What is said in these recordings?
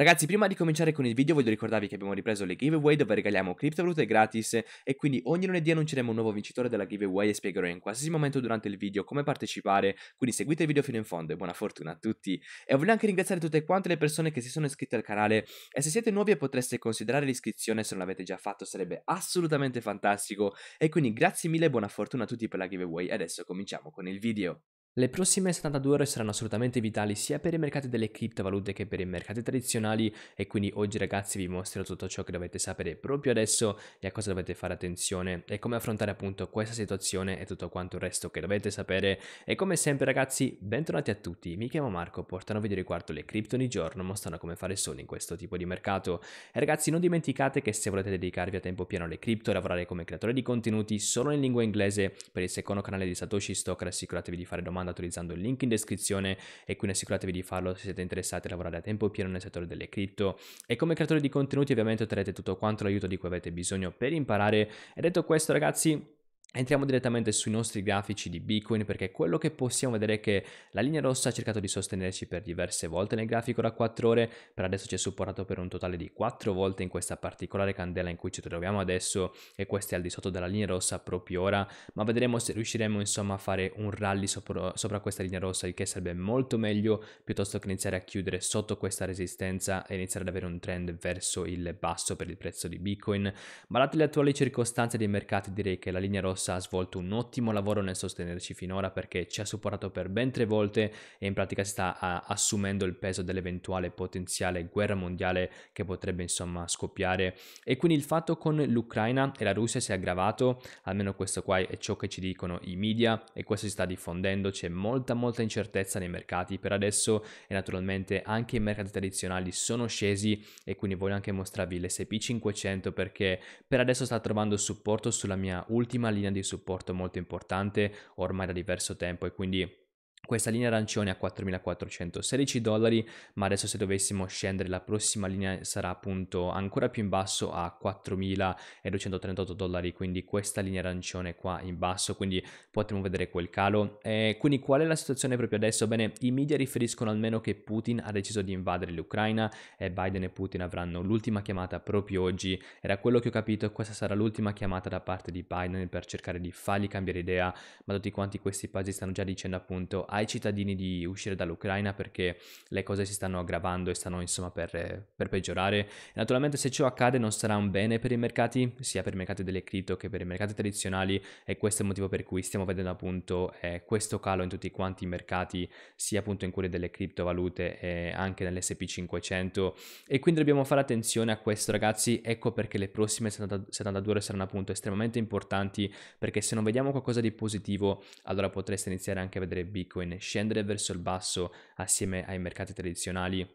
Ragazzi, prima di cominciare con il video voglio ricordarvi che abbiamo ripreso le giveaway dove regaliamo criptovalute gratis e quindi ogni lunedì annunceremo un nuovo vincitore della giveaway e spiegherò in qualsiasi momento durante il video come partecipare, quindi seguite il video fino in fondo e buona fortuna a tutti. E voglio anche ringraziare tutte quante le persone che si sono iscritte al canale e se siete nuovi e potreste considerare l'iscrizione se non l'avete già fatto sarebbe assolutamente fantastico e quindi grazie mille e buona fortuna a tutti per la giveaway. Adesso cominciamo con il video. Le prossime 72 ore saranno assolutamente vitali sia per i mercati delle criptovalute che per i mercati tradizionali e quindi oggi ragazzi vi mostrerò tutto ciò che dovete sapere proprio adesso e a cosa dovete fare attenzione e come affrontare appunto questa situazione e tutto quanto il resto che dovete sapere e come sempre ragazzi bentornati a tutti mi chiamo Marco portano video riguardo le cripto ogni giorno mostrano come fare solo in questo tipo di mercato e ragazzi non dimenticate che se volete dedicarvi a tempo pieno alle cripto e lavorare come creatore di contenuti solo in lingua inglese per il secondo canale di Satoshi Stocker assicuratevi di fare domande farlo utilizzando il link in descrizione e quindi assicuratevi di farlo se siete interessati a lavorare a tempo pieno nel settore delle cripto. E come creatore di contenuti ovviamente otterrete tutto quanto l'aiuto di cui avete bisogno per imparare. E detto questo ragazzi... Entriamo direttamente sui nostri grafici di Bitcoin perché quello che possiamo vedere è che la linea rossa ha cercato di sostenerci per diverse volte nel grafico da 4 ore, per adesso ci ha supportato per un totale di 4 volte in questa particolare candela in cui ci troviamo adesso e questa è al di sotto della linea rossa proprio ora, ma vedremo se riusciremo insomma a fare un rally sopra, sopra questa linea rossa, il che sarebbe molto meglio piuttosto che iniziare a chiudere sotto questa resistenza e iniziare ad avere un trend verso il basso per il prezzo di Bitcoin, ma date le attuali circostanze dei mercati direi che la linea rossa corsa ha svolto un ottimo lavoro nel sostenerci finora perché ci ha supportato per ben tre volte e in pratica si sta a, assumendo il peso dell'eventuale potenziale guerra mondiale che potrebbe insomma scoppiare e quindi il fatto con l'Ucraina e la Russia si è aggravato, almeno questo qua è ciò che ci dicono i media e questo si sta diffondendo, c'è molta molta incertezza nei mercati per adesso e naturalmente anche i mercati tradizionali sono scesi e quindi voglio anche mostrarvi l'SP500 perché per adesso sta trovando supporto sulla mia ultima linea linea di supporto molto importante ormai da diverso tempo e quindi questa linea arancione a 4.416 dollari, ma adesso se dovessimo scendere la prossima linea sarà appunto ancora più in basso a 4.238 dollari, quindi questa linea arancione qua in basso, quindi potremo vedere quel calo. E eh, quindi qual è la situazione proprio adesso? Bene, i media riferiscono almeno che Putin ha deciso di invadere l'Ucraina e Biden e Putin avranno l'ultima chiamata proprio oggi. Era quello che ho capito, questa sarà l'ultima chiamata da parte di Biden per cercare di fargli cambiare idea, ma tutti quanti questi paesi stanno già dicendo appunto ai cittadini di uscire dall'Ucraina perché le cose si stanno aggravando e stanno insomma per, per peggiorare. Naturalmente se ciò accade non sarà un bene per i mercati, sia per i mercati delle cripto che per i mercati tradizionali e questo è il motivo per cui stiamo vedendo appunto eh, questo calo in tutti quanti i mercati, sia appunto in quelli delle criptovalute e anche nell'SP500 e quindi dobbiamo fare attenzione a questo ragazzi, ecco perché le prossime 72 ore saranno appunto estremamente importanti perché se non vediamo qualcosa di positivo allora potreste iniziare anche a vedere Bitcoin scendere verso il basso assieme ai mercati tradizionali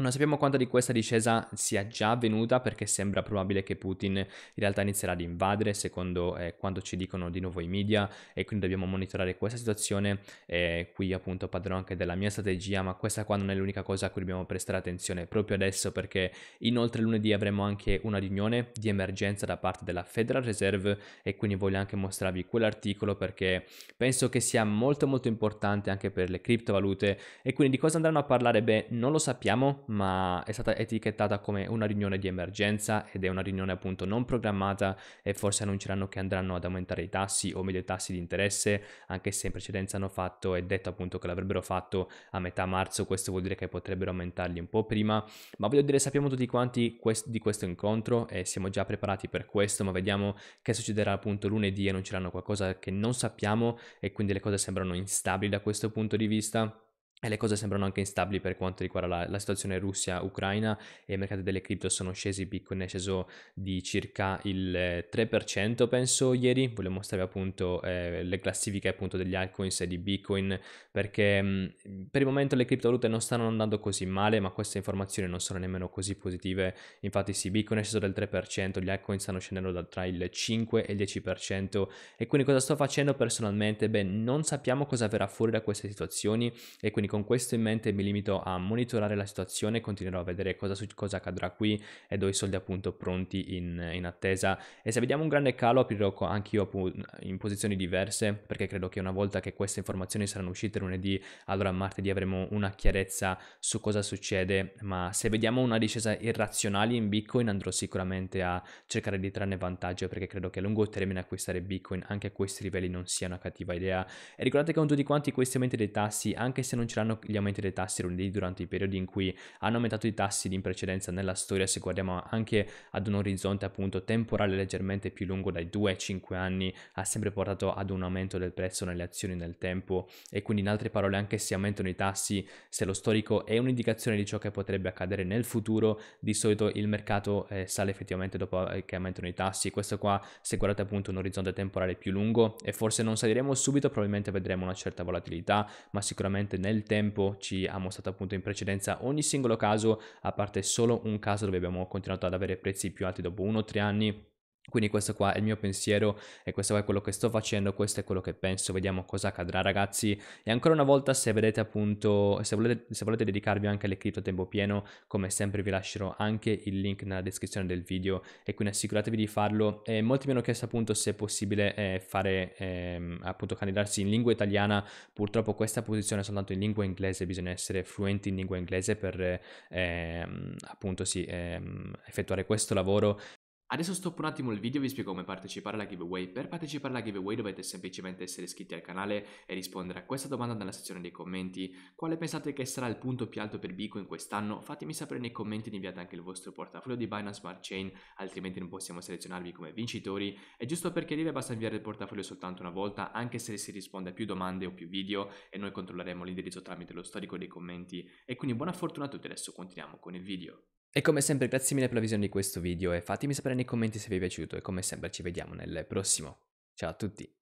non sappiamo quanto di questa discesa sia già avvenuta perché sembra probabile che Putin in realtà inizierà ad invadere secondo eh, quanto ci dicono di nuovo i media e quindi dobbiamo monitorare questa situazione. Eh, qui appunto parlerò anche della mia strategia ma questa qua non è l'unica cosa a cui dobbiamo prestare attenzione proprio adesso perché inoltre lunedì avremo anche una riunione di emergenza da parte della Federal Reserve e quindi voglio anche mostrarvi quell'articolo perché penso che sia molto molto importante anche per le criptovalute e quindi di cosa andranno a parlare? Beh non lo sappiamo ma è stata etichettata come una riunione di emergenza ed è una riunione appunto non programmata e forse annunceranno che andranno ad aumentare i tassi o meglio i tassi di interesse, anche se in precedenza hanno fatto e detto appunto che l'avrebbero fatto a metà marzo, questo vuol dire che potrebbero aumentarli un po' prima, ma voglio dire sappiamo tutti quanti quest- di questo incontro e siamo già preparati per questo, ma vediamo che succederà appunto lunedì e annunceranno qualcosa che non sappiamo e quindi le cose sembrano instabili da questo punto di vista. E le cose sembrano anche instabili per quanto riguarda la, la situazione Russia-Ucraina e i mercati delle cripto sono scesi, Bitcoin è sceso di circa il 3% eh, penso ieri, voglio mostrarvi appunto eh, le classifiche appunto degli altcoins e di Bitcoin perché mh, mm, per il momento le criptovalute non stanno andando così male ma queste informazioni non sono nemmeno così positive, infatti sì Bitcoin è sceso del 3%, gli altcoin stanno scendendo da tra il 5 e il 10% e quindi cosa sto facendo personalmente? Beh non sappiamo cosa verrà fuori da queste situazioni e quindi quindi con questo in mente mi limito a monitorare la situazione, continuerò a vedere cosa, cosa accadrà qui e ho i soldi appunto pronti in, in attesa. E se vediamo un grande calo aprirò anche io in posizioni diverse perché credo che una volta che queste informazioni saranno uscite lunedì, allora martedì avremo una chiarezza su cosa succede. Ma se vediamo una discesa irrazionale in Bitcoin andrò sicuramente a cercare di trarne vantaggio perché credo che a lungo termine acquistare Bitcoin anche a questi livelli non sia una cattiva idea. E ricordate che con tutti quanti questi aumenti dei tassi, anche se non ce cresceranno gli aumenti dei tassi lunedì durante i periodi in cui hanno aumentato i tassi in precedenza nella storia, se guardiamo anche ad un orizzonte appunto temporale leggermente più lungo dai 2 ai 5 anni, ha sempre portato ad un aumento del prezzo nelle azioni nel tempo e quindi in altre parole anche se aumentano i tassi, se lo storico è un'indicazione di ciò che potrebbe accadere nel futuro, di solito il mercato eh, sale effettivamente dopo eh, che aumentano i tassi, questo qua se guardate appunto un orizzonte temporale più lungo e forse non saliremo subito, probabilmente vedremo una certa volatilità, ma sicuramente nel tempo ci ha mostrato appunto in precedenza ogni singolo caso, a parte solo un caso dove abbiamo continuato ad avere prezzi più alti dopo 1 o 3 anni quindi questo qua è il mio pensiero e questo qua è quello che sto facendo, questo è quello che penso, vediamo cosa accadrà ragazzi. E ancora una volta se vedete appunto, se volete, se volete dedicarvi anche alle cripto a tempo pieno, come sempre vi lascerò anche il link nella descrizione del video e quindi assicuratevi di farlo. E molti mi hanno chiesto appunto se è possibile eh, fare eh, appunto candidarsi in lingua italiana, purtroppo questa posizione è soltanto in lingua inglese, bisogna essere fluenti in lingua inglese per eh, appunto sì, ehm, effettuare questo lavoro Adesso stoppo un attimo il video e vi spiego come partecipare alla giveaway. Per partecipare alla giveaway dovete semplicemente essere iscritti al canale e rispondere a questa domanda nella sezione dei commenti. Quale pensate che sarà il punto più alto per Bitcoin quest'anno? Fatemi sapere nei commenti e inviate anche il vostro portafoglio di Binance Smart Chain, altrimenti non possiamo selezionarvi come vincitori. E giusto per chiarire basta inviare il portafoglio soltanto una volta, anche se si risponde a più domande o più video e noi controlleremo l'indirizzo tramite lo storico dei commenti. E quindi buona fortuna a tutti, adesso continuiamo con il video. E come sempre grazie mille per la visione di questo video e fatemi sapere nei commenti se vi è piaciuto e come sempre ci vediamo nel prossimo. Ciao a tutti!